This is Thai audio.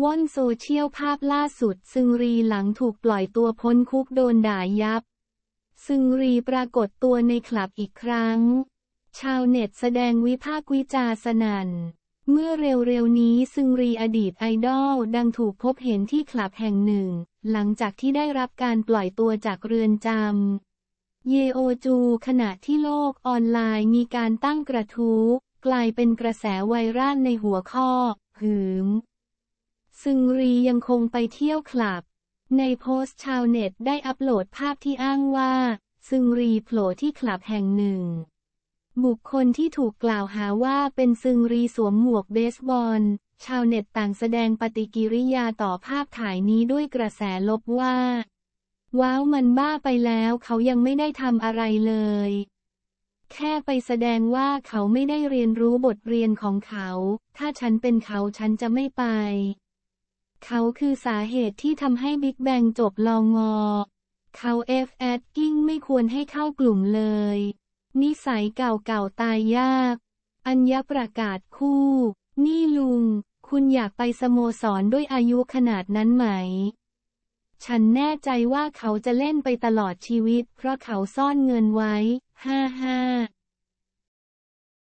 ว่อนโซเชียลภาพล่าสุดซึงรีหลังถูกปล่อยตัวพ้นคุกโดนด่ายับ ซึงรีปรากฏตัวในคลับอีกครั้ง ชาวเน็ตแสดงวิพากษ์วิจารสนัน่นเมื่อเร็วๆนี้ซึงรีอดีตไอดอลดังถูกพบเห็นที่คลับแห่งหนึ่ง หลังจากที่ได้รับการปล่อยตัวจากเรือนจำเยโอจูขณะที่โลกออนไลน์มีการตั้งกระทู้กลายเป็นกระแสไวรัลในหัวข้อหืมซึงรียังคงไปเที่ยวคลับ ในโพสต์ชาวเน็ตได้อัปโหลดภาพที่อ้างว่า ซึงรีโผล่ที่คลับแห่งหนึ่ง บุคคลที่ถูกกล่าวหาว่าเป็นซึงรีสวมหมวกเบสบอล ชาวเน็ตต่างแสดงปฏิกิริยาต่อภาพถ่ายนี้ด้วยกระแสลบว่า ว้าวมันบ้าไปแล้วเขายังไม่ได้ทำอะไรเลย แค่ไปแสดงว่าเขาไม่ได้เรียนรู้บทเรียนของเขา ถ้าฉันเป็นเขาฉันจะไม่ไปเขาคือสาเหตุที่ทำให้บิ๊กแบงจบลองงอ เขาเอฟแอดกิ้งไม่ควรให้เข้ากลุ่มเลย นิสัยเก่าๆตายยาก อัญญประกาศคู่ นี่ลุง คุณอยากไปสโมสรด้วยอายุขนาดนั้นไหม ฉันแน่ใจว่าเขาจะเล่นไปตลอดชีวิต เพราะเขาซ่อนเงินไว้ ห้าห้า